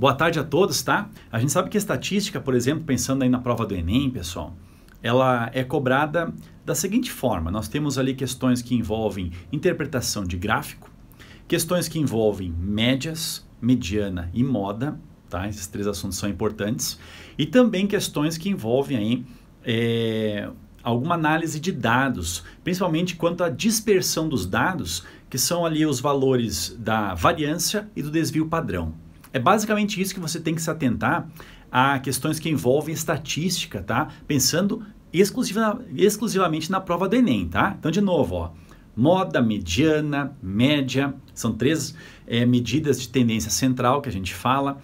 Boa tarde a todos, tá? A gente sabe que a estatística, por exemplo, pensando aí na prova do Enem, pessoal, ela é cobrada da seguinte forma: nós temos ali questões que envolvem interpretação de gráfico, questões que envolvem médias, mediana e moda, tá? Esses três assuntos são importantes, e também questões que envolvem aí é, alguma análise de dados, principalmente quanto à dispersão dos dados, que são ali os valores da variância e do desvio padrão. É basicamente isso que você tem que se atentar a questões que envolvem estatística, tá? Pensando exclusiva, exclusivamente na prova do Enem, tá? Então, de novo, ó, moda, mediana, média, são três é, medidas de tendência central que a gente fala.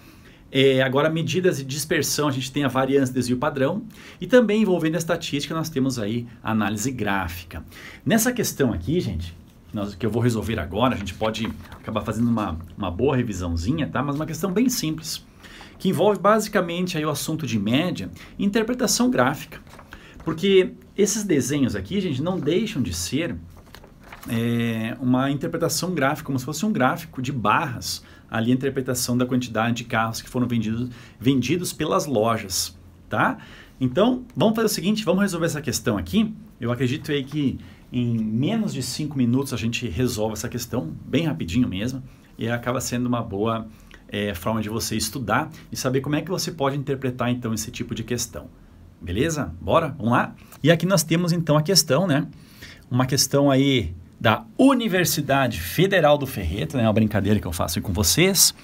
É, agora, medidas de dispersão, a gente tem a variância, desvio padrão. E também envolvendo a estatística, nós temos aí a análise gráfica. Nessa questão aqui, gente, que, nós, que eu vou resolver agora, a gente pode acabar fazendo uma, uma boa revisãozinha, tá? Mas uma questão bem simples, que envolve basicamente aí o assunto de média e interpretação gráfica. Porque esses desenhos aqui, gente, não deixam de ser é, uma interpretação gráfica, como se fosse um gráfico de barras, ali a interpretação da quantidade de carros que foram vendidos, vendidos pelas lojas, tá? Então, vamos fazer o seguinte, vamos resolver essa questão aqui. Eu acredito aí que em menos de cinco minutos a gente resolve essa questão, bem rapidinho mesmo, e acaba sendo uma boa é, forma de você estudar e saber como é que você pode interpretar então esse tipo de questão. Beleza? Bora? Vamos lá? E aqui nós temos então a questão, né? Uma questão aí da Universidade Federal do Ferreto, né? É uma brincadeira que eu faço com vocês.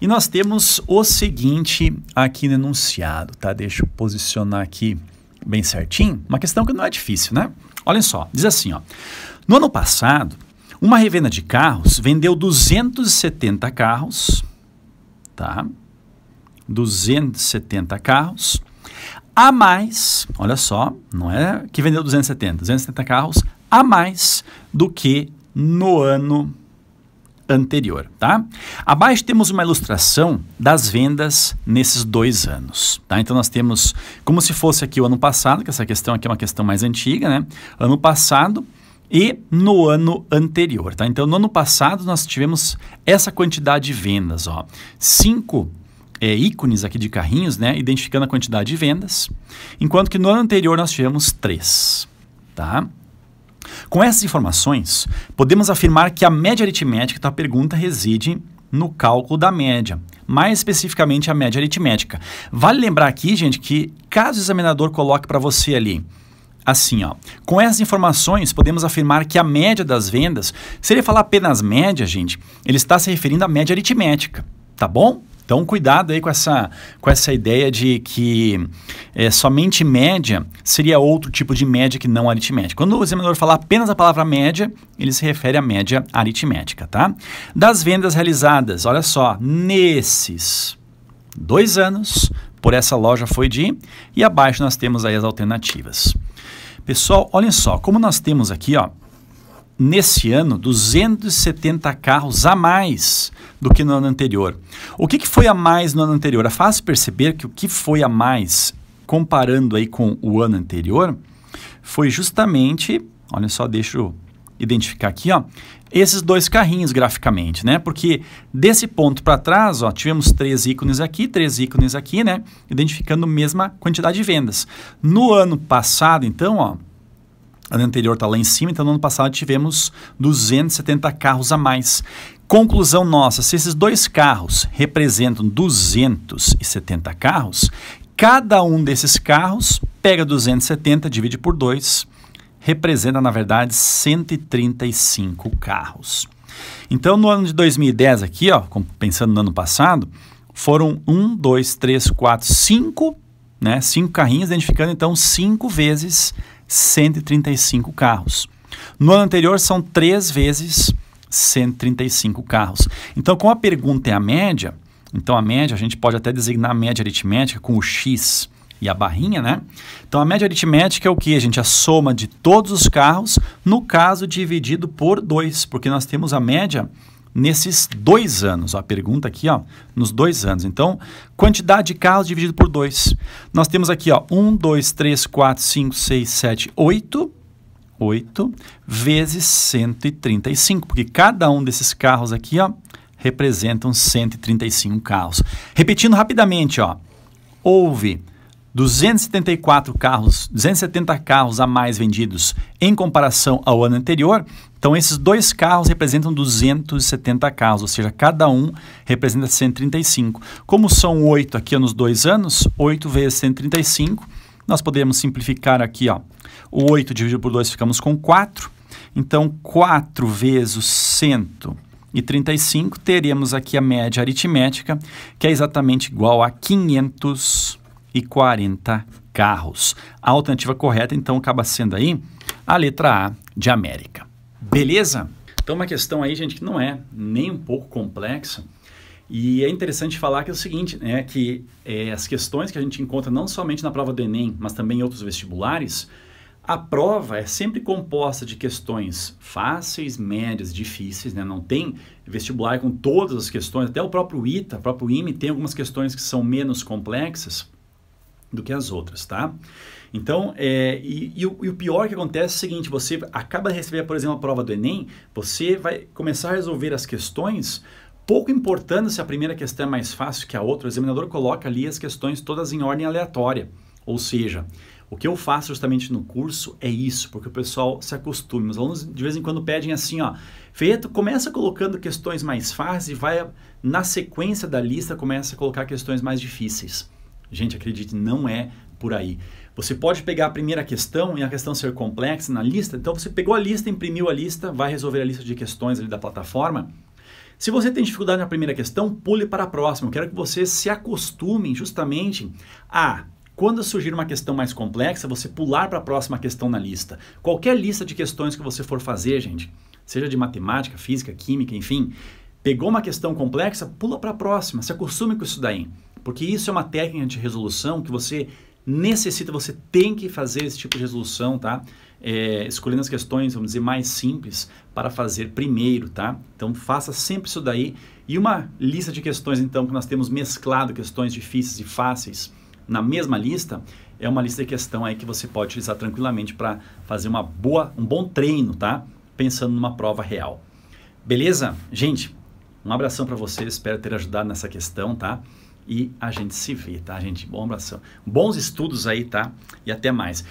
E nós temos o seguinte aqui no enunciado, tá? Deixa eu posicionar aqui bem certinho. Uma questão que não é difícil, né? Olhem só, diz assim, ó. No ano passado, uma revenda de carros vendeu 270 carros, tá? 270 carros a mais, olha só, não é que vendeu 270, 270 carros a mais do que no ano anterior, tá? Abaixo temos uma ilustração das vendas nesses dois anos, tá? Então nós temos como se fosse aqui o ano passado, que essa questão aqui é uma questão mais antiga, né? Ano passado e no ano anterior, tá? Então no ano passado nós tivemos essa quantidade de vendas, ó, cinco é, ícones aqui de carrinhos, né? Identificando a quantidade de vendas, enquanto que no ano anterior nós tivemos três, tá? Com essas informações, podemos afirmar que a média aritmética da pergunta reside no cálculo da média, mais especificamente a média aritmética. Vale lembrar aqui, gente, que caso o examinador coloque para você ali assim, ó, com essas informações podemos afirmar que a média das vendas, se ele falar apenas média, gente, ele está se referindo à média aritmética, tá bom? Então, cuidado aí com essa, com essa ideia de que é, somente média seria outro tipo de média que não aritmética. Quando o examinador falar apenas a palavra média, ele se refere à média aritmética, tá? Das vendas realizadas, olha só, nesses dois anos, por essa loja foi de, e abaixo nós temos aí as alternativas. Pessoal, olhem só, como nós temos aqui, ó, nesse ano, 270 carros a mais do que no ano anterior. O que, que foi a mais no ano anterior? É fácil perceber que o que foi a mais, comparando aí com o ano anterior, foi justamente, olha só, deixa eu identificar aqui, ó, esses dois carrinhos graficamente, né? Porque desse ponto para trás, ó, tivemos três ícones aqui, três ícones aqui, né? Identificando a mesma quantidade de vendas. No ano passado, então, ó, ano anterior está lá em cima, então no ano passado tivemos 270 carros a mais. Conclusão nossa: se esses dois carros representam 270 carros, cada um desses carros pega 270, divide por 2, representa, na verdade, 135 carros. Então, no ano de 2010, aqui, ó, pensando no ano passado, foram 1, 2, 3, 4, 5, né? 5 carrinhos, identificando então 5 vezes 135 carros. No ano anterior, são 3 vezes 135 carros. Então, como a pergunta é a média, então a média a gente pode até designar a média aritmética com o x e a barrinha, né? Então a média aritmética é o que? A gente a soma de todos os carros, no caso dividido por 2, porque nós temos a média nesses dois anos. Ó, a pergunta aqui, ó, nos dois anos. Então, quantidade de carros dividido por 2. Nós temos aqui, ó, 1, 2, 3, 4, 5, 6, 7, 8 8 vezes 135, porque cada um desses carros aqui, ó, representam 135 carros. Repetindo rapidamente, ó, houve 274 carros, 270 carros a mais vendidos em comparação ao ano anterior. Então, esses dois carros representam 270 carros, ou seja, cada um representa 135. Como são 8 aqui nos dois anos, 8 vezes 135 nós podemos simplificar aqui, ó. O 8 dividido por 2 ficamos com 4. Então, 4 vezes 135, teremos aqui a média aritmética, que é exatamente igual a 540 carros. A alternativa correta, então, acaba sendo aí a letra A de América. Beleza? Então, uma questão aí, gente, que não é nem um pouco complexa. E é interessante falar que é o seguinte, né, que é, as questões que a gente encontra não somente na prova do Enem, mas também em outros vestibulares, a prova é sempre composta de questões fáceis, médias, difíceis, né? Não tem vestibular com todas as questões, até o próprio ITA, o próprio IME tem algumas questões que são menos complexas do que as outras, tá? Então, é, e, e, o, e, o, pior que acontece é o seguinte, você acaba de receber, por exemplo, a prova do Enem, você vai começar a resolver as questões pouco importando se a primeira questão é mais fácil que a outra, o examinador coloca ali as questões todas em ordem aleatória. Ou seja, o que eu faço justamente no curso é isso, porque o pessoal se acostuma. Os alunos de vez em quando pedem assim, ó, Feito, começa colocando questões mais fáceis e vai na sequência da lista começa a colocar questões mais difíceis. Gente, acredite, não é por aí. Você pode pegar a primeira questão e a questão ser complexa na lista, então você pegou a lista, imprimiu a lista, vai resolver a lista de questões ali da plataforma se você tem dificuldade na primeira questão, pule para a próxima. Eu quero que você se acostume justamente a quando surgir uma questão mais complexa, você pular para a próxima questão na lista. Qualquer lista de questões que você for fazer, gente, seja de matemática, física, química, enfim, pegou uma questão complexa, pula para a próxima, se acostume com isso daí, porque isso é uma técnica de resolução que você necessita, você tem que fazer esse tipo de resolução, tá? É, escolhendo as questões, vamos dizer, mais simples para fazer primeiro, tá? Então faça sempre isso daí. E uma lista de questões, então, que nós temos mesclado questões difíceis e fáceis na mesma lista, é uma lista de questão aí que você pode utilizar tranquilamente para fazer uma boa, um bom treino, tá? Pensando numa prova real. Beleza? Gente, um abração para vocês, espero ter ajudado nessa questão, tá? e a gente se vê, tá, gente? Bom abração. Bons estudos aí, tá? E até mais.